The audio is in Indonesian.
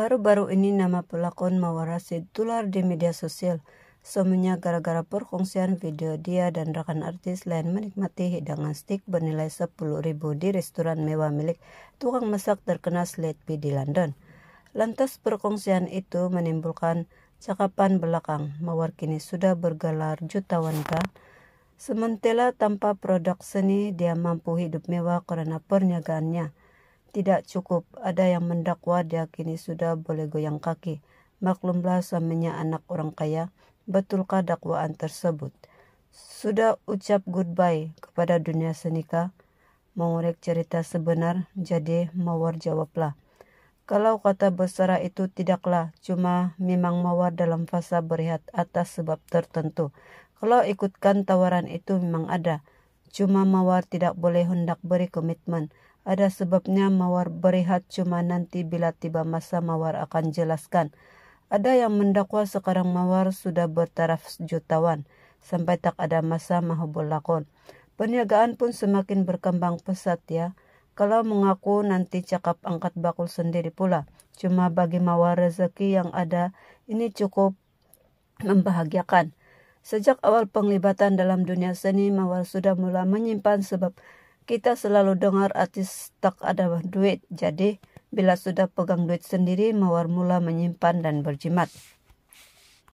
Baru-baru ini nama pelakon mewarasi tular di media sosial. Semuanya gara-gara perkongsian video dia dan rekan artis lain menikmati hidangan steak bernilai 10 ribu di restoran mewah milik tukang masak terkenal Slatby di London. Lantas perkongsian itu menimbulkan cakapan belakang, mawar kini sudah bergelar jutawan wanita. Sementara tanpa produk seni, dia mampu hidup mewah karena perniagaannya. Tidak cukup ada yang mendakwa kini sudah boleh goyang kaki. Maklumlah suaminya anak orang kaya, betulkah dakwaan tersebut? Sudah ucap goodbye kepada dunia senika, mengorek cerita sebenar, jadi mawar jawablah. Kalau kata bersara itu tidaklah, cuma memang mawar dalam fasa berehat atas sebab tertentu. Kalau ikutkan tawaran itu memang ada, cuma mawar tidak boleh hendak beri komitmen. Ada sebabnya Mawar berehat cuma nanti bila tiba masa Mawar akan jelaskan. Ada yang mendakwa sekarang Mawar sudah bertaraf jutawan sampai tak ada masa mahubul berlakon. Perniagaan pun semakin berkembang pesat ya. Kalau mengaku nanti cakap angkat bakul sendiri pula. Cuma bagi Mawar rezeki yang ada ini cukup membahagiakan. Sejak awal penglibatan dalam dunia seni, Mawar sudah mulai menyimpan sebab kita selalu dengar artis tak ada duit, jadi bila sudah pegang duit sendiri, mawar mula menyimpan dan berjimat.